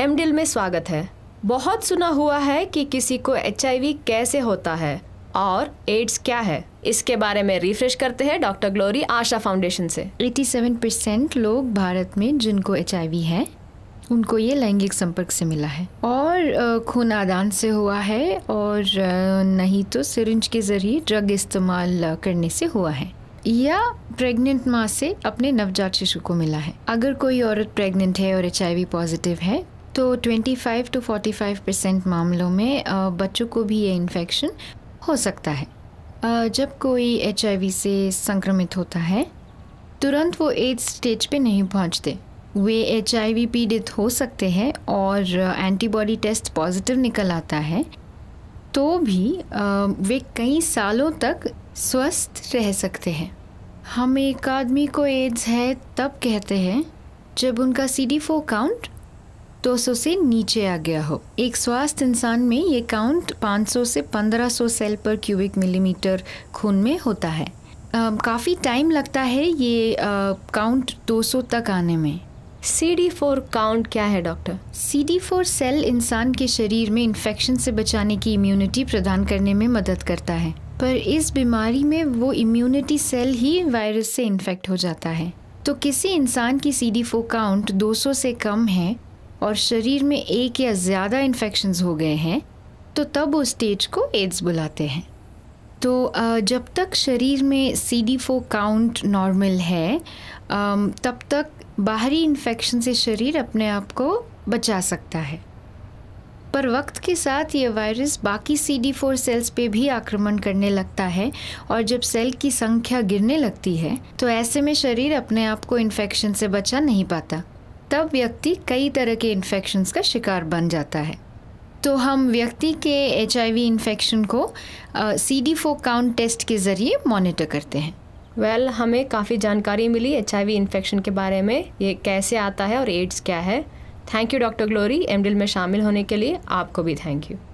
एमडिल में स्वागत है बहुत सुना हुआ है कि किसी को एच कैसे होता है और एड्स क्या है इसके बारे में रिफ्रेश करते हैं डॉक्टर ग्लोरी आशा फाउंडेशन से 87 परसेंट लोग भारत में जिनको एच है उनको ये लैंगिक संपर्क से मिला है और खून आदान से हुआ है और नहीं तो सिरिंज के ज़रिए ड्रग इस्तेमाल करने से हुआ है या प्रेग्नेंट माँ से अपने नवजात शिशु को मिला है अगर कोई औरत प्रेग्नेंट है और एच पॉजिटिव है तो 25 टू 45 परसेंट मामलों में बच्चों को भी ये इन्फेक्शन हो सकता है जब कोई एच से संक्रमित होता है तुरंत वो एड्स स्टेज पे नहीं पहुंचते वे एच पीड़ित हो सकते हैं और एंटीबॉडी टेस्ट पॉजिटिव निकल आता है तो भी वे कई सालों तक स्वस्थ रह सकते हैं हम एक आदमी को एड्स है तब कहते हैं जब उनका सी डी फोर काउंट 200 तो से नीचे आ गया हो एक स्वस्थ इंसान में ये काउंट 500 से 1500 सेल पर क्यूबिक मिलीमीटर खून में होता है काफ़ी टाइम लगता है ये काउंट 200 तक आने में सी डी फोर काउंट क्या है doctor C D four cell इंसान के शरीर में इन्फेक्शन से बचाने की इम्यूनिटी प्रदान करने में मदद करता है पर इस बीमारी में वो इम्यूनिटी सेल ही वायरस से इन्फेक्ट हो जाता है तो किसी इंसान की सी डी फोर काउंट 200 से कम है और शरीर में एक या ज़्यादा इन्फेक्शन हो गए हैं तो तब उस स्टेज को एड्स बुलाते हैं तो जब तक शरीर में C D four count normal है तब तक बाहरी इन्फेक्शन से शरीर अपने आप को बचा सकता है पर वक्त के साथ ये वायरस बाकी सी डी फोर सेल्स पे भी आक्रमण करने लगता है और जब सेल की संख्या गिरने लगती है तो ऐसे में शरीर अपने आप को इन्फेक्शन से बचा नहीं पाता तब व्यक्ति कई तरह के इन्फेक्शन्स का शिकार बन जाता है तो हम व्यक्ति के एच इन्फेक्शन को C D four count test के ज़रिए मॉनिटर करते हैं वेल well, हमें काफ़ी जानकारी मिली एच इन्फेक्शन के बारे में ये कैसे आता है और एड्स क्या है थैंक यू डॉक्टर ग्लोरी एमडिल में शामिल होने के लिए आपको भी थैंक यू